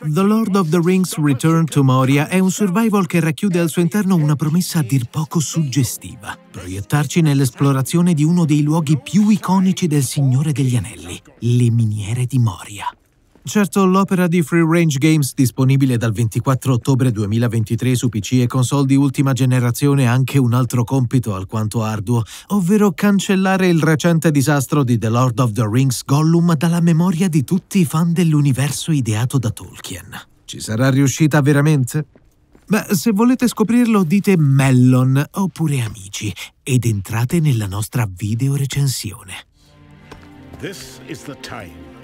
The Lord of the Rings Return to Moria è un survival che racchiude al suo interno una promessa a dir poco suggestiva. Proiettarci nell'esplorazione di uno dei luoghi più iconici del Signore degli Anelli, le miniere di Moria. Certo, l'opera di Free Range Games disponibile dal 24 ottobre 2023 su PC e console di ultima generazione ha anche un altro compito alquanto arduo, ovvero cancellare il recente disastro di The Lord of the Rings Gollum dalla memoria di tutti i fan dell'universo ideato da Tolkien. Ci sarà riuscita veramente? Beh, se volete scoprirlo dite Mellon oppure Amici ed entrate nella nostra videorecensione. This is the time.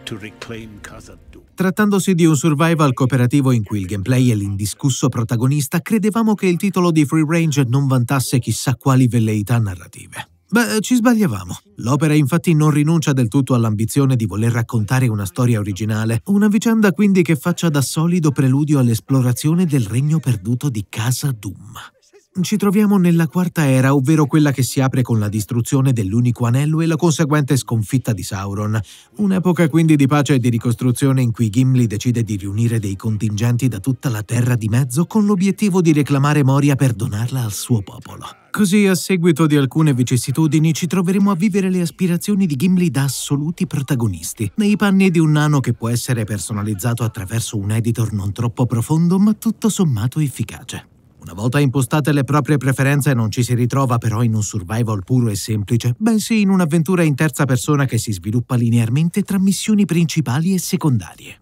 Trattandosi di un survival cooperativo in cui il gameplay è l'indiscusso protagonista, credevamo che il titolo di Free Range non vantasse chissà quali velleità narrative. Beh, ci sbagliavamo. L'opera infatti non rinuncia del tutto all'ambizione di voler raccontare una storia originale, una vicenda quindi che faccia da solido preludio all'esplorazione del regno perduto di Casa Doom. Ci troviamo nella quarta era, ovvero quella che si apre con la distruzione dell'unico anello e la conseguente sconfitta di Sauron. Un'epoca quindi di pace e di ricostruzione in cui Gimli decide di riunire dei contingenti da tutta la terra di mezzo con l'obiettivo di reclamare Moria per donarla al suo popolo. Così, a seguito di alcune vicissitudini, ci troveremo a vivere le aspirazioni di Gimli da assoluti protagonisti, nei panni di un nano che può essere personalizzato attraverso un editor non troppo profondo ma tutto sommato efficace. Una volta impostate le proprie preferenze non ci si ritrova però in un survival puro e semplice, bensì in un'avventura in terza persona che si sviluppa linearmente tra missioni principali e secondarie.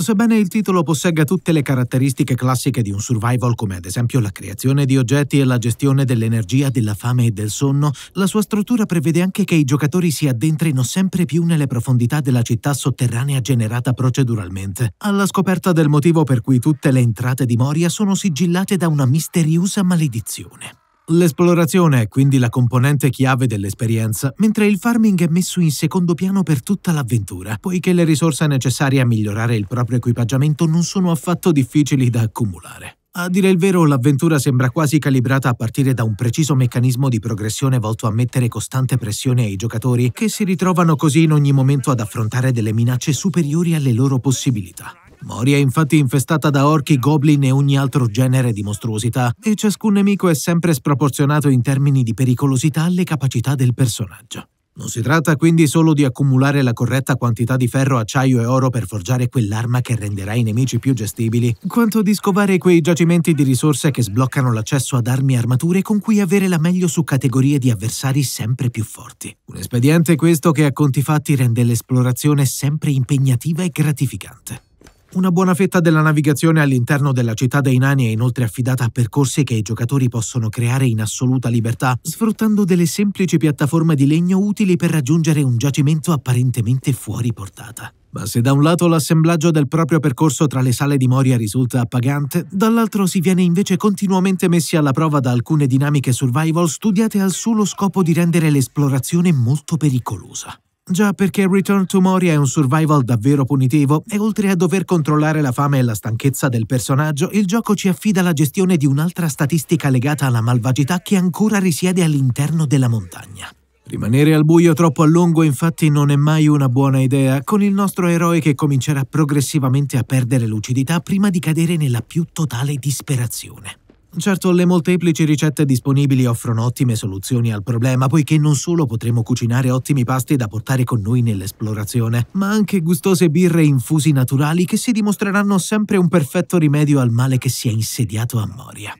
Sebbene il titolo possegga tutte le caratteristiche classiche di un survival come ad esempio la creazione di oggetti e la gestione dell'energia, della fame e del sonno, la sua struttura prevede anche che i giocatori si addentrino sempre più nelle profondità della città sotterranea generata proceduralmente, alla scoperta del motivo per cui tutte le entrate di Moria sono sigillate da una misteriosa maledizione. L'esplorazione è quindi la componente chiave dell'esperienza, mentre il farming è messo in secondo piano per tutta l'avventura, poiché le risorse necessarie a migliorare il proprio equipaggiamento non sono affatto difficili da accumulare. A dire il vero, l'avventura sembra quasi calibrata a partire da un preciso meccanismo di progressione volto a mettere costante pressione ai giocatori, che si ritrovano così in ogni momento ad affrontare delle minacce superiori alle loro possibilità. Moria è infatti infestata da orchi, goblin e ogni altro genere di mostruosità, e ciascun nemico è sempre sproporzionato in termini di pericolosità alle capacità del personaggio. Non si tratta quindi solo di accumulare la corretta quantità di ferro, acciaio e oro per forgiare quell'arma che renderà i nemici più gestibili, quanto di scovare quei giacimenti di risorse che sbloccano l'accesso ad armi e armature con cui avere la meglio su categorie di avversari sempre più forti. Un espediente questo che a conti fatti rende l'esplorazione sempre impegnativa e gratificante. Una buona fetta della navigazione all'interno della città dei nani è inoltre affidata a percorsi che i giocatori possono creare in assoluta libertà, sfruttando delle semplici piattaforme di legno utili per raggiungere un giacimento apparentemente fuori portata. Ma se da un lato l'assemblaggio del proprio percorso tra le sale di Moria risulta appagante, dall'altro si viene invece continuamente messi alla prova da alcune dinamiche survival studiate al solo scopo di rendere l'esplorazione molto pericolosa. Già perché Return to Moria è un survival davvero punitivo e oltre a dover controllare la fame e la stanchezza del personaggio, il gioco ci affida la gestione di un'altra statistica legata alla malvagità che ancora risiede all'interno della montagna. Rimanere al buio troppo a lungo infatti non è mai una buona idea, con il nostro eroe che comincerà progressivamente a perdere lucidità prima di cadere nella più totale disperazione. Certo, le molteplici ricette disponibili offrono ottime soluzioni al problema, poiché non solo potremo cucinare ottimi pasti da portare con noi nell'esplorazione, ma anche gustose birre infusi naturali che si dimostreranno sempre un perfetto rimedio al male che si è insediato a Moria.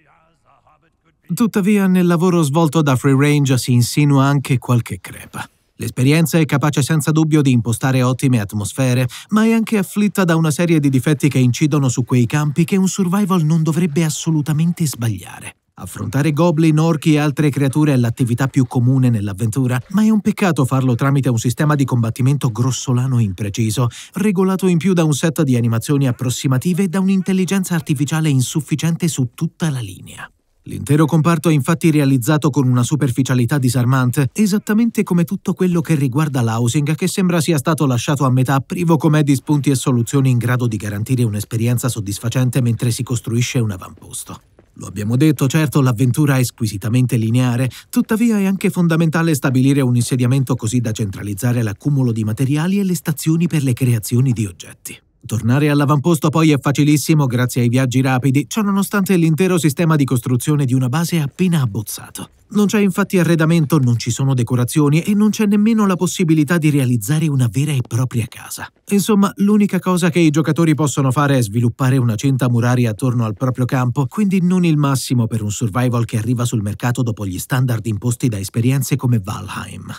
Tuttavia, nel lavoro svolto da Free Range si insinua anche qualche crepa. L'esperienza è capace senza dubbio di impostare ottime atmosfere, ma è anche afflitta da una serie di difetti che incidono su quei campi che un survival non dovrebbe assolutamente sbagliare. Affrontare goblin, orchi e altre creature è l'attività più comune nell'avventura, ma è un peccato farlo tramite un sistema di combattimento grossolano e impreciso, regolato in più da un set di animazioni approssimative e da un'intelligenza artificiale insufficiente su tutta la linea. L'intero comparto è infatti realizzato con una superficialità disarmante, esattamente come tutto quello che riguarda l'housing che sembra sia stato lasciato a metà, privo com'è di spunti e soluzioni in grado di garantire un'esperienza soddisfacente mentre si costruisce un avamposto. Lo abbiamo detto, certo, l'avventura è squisitamente lineare, tuttavia è anche fondamentale stabilire un insediamento così da centralizzare l'accumulo di materiali e le stazioni per le creazioni di oggetti. Tornare all'avamposto poi è facilissimo grazie ai viaggi rapidi, ciononostante l'intero sistema di costruzione di una base è appena abbozzato. Non c'è infatti arredamento, non ci sono decorazioni e non c'è nemmeno la possibilità di realizzare una vera e propria casa. Insomma, l'unica cosa che i giocatori possono fare è sviluppare una cinta muraria attorno al proprio campo, quindi non il massimo per un survival che arriva sul mercato dopo gli standard imposti da esperienze come Valheim.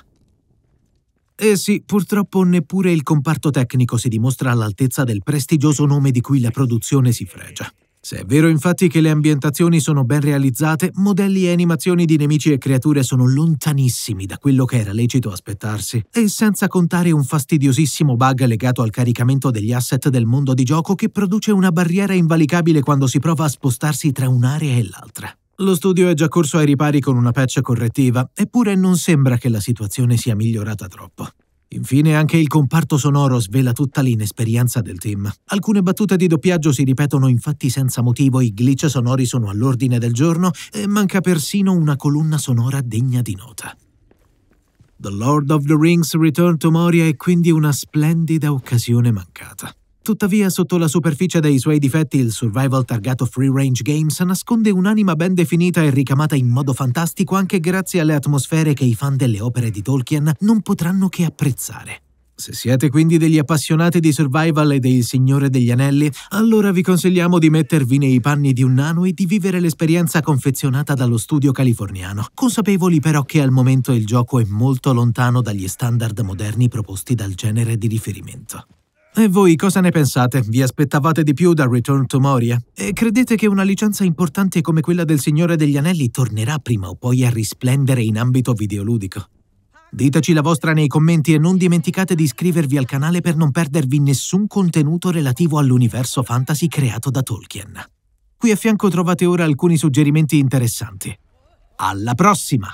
Eh sì, purtroppo neppure il comparto tecnico si dimostra all'altezza del prestigioso nome di cui la produzione si fregia. Se è vero infatti che le ambientazioni sono ben realizzate, modelli e animazioni di nemici e creature sono lontanissimi da quello che era lecito aspettarsi, e senza contare un fastidiosissimo bug legato al caricamento degli asset del mondo di gioco che produce una barriera invalicabile quando si prova a spostarsi tra un'area e l'altra. Lo studio è già corso ai ripari con una patch correttiva, eppure non sembra che la situazione sia migliorata troppo. Infine anche il comparto sonoro svela tutta l'inesperienza del team. Alcune battute di doppiaggio si ripetono infatti senza motivo, i glitch sonori sono all'ordine del giorno e manca persino una colonna sonora degna di nota. The Lord of the Rings Return to Moria è quindi una splendida occasione mancata. Tuttavia, sotto la superficie dei suoi difetti, il survival targato Free Range Games nasconde un'anima ben definita e ricamata in modo fantastico anche grazie alle atmosfere che i fan delle opere di Tolkien non potranno che apprezzare. Se siete quindi degli appassionati di survival e del Signore degli Anelli, allora vi consigliamo di mettervi nei panni di un nano e di vivere l'esperienza confezionata dallo studio californiano, consapevoli però che al momento il gioco è molto lontano dagli standard moderni proposti dal genere di riferimento. E voi cosa ne pensate? Vi aspettavate di più da Return to Moria? E credete che una licenza importante come quella del Signore degli Anelli tornerà prima o poi a risplendere in ambito videoludico? Diteci la vostra nei commenti e non dimenticate di iscrivervi al canale per non perdervi nessun contenuto relativo all'universo fantasy creato da Tolkien. Qui a fianco trovate ora alcuni suggerimenti interessanti. Alla prossima!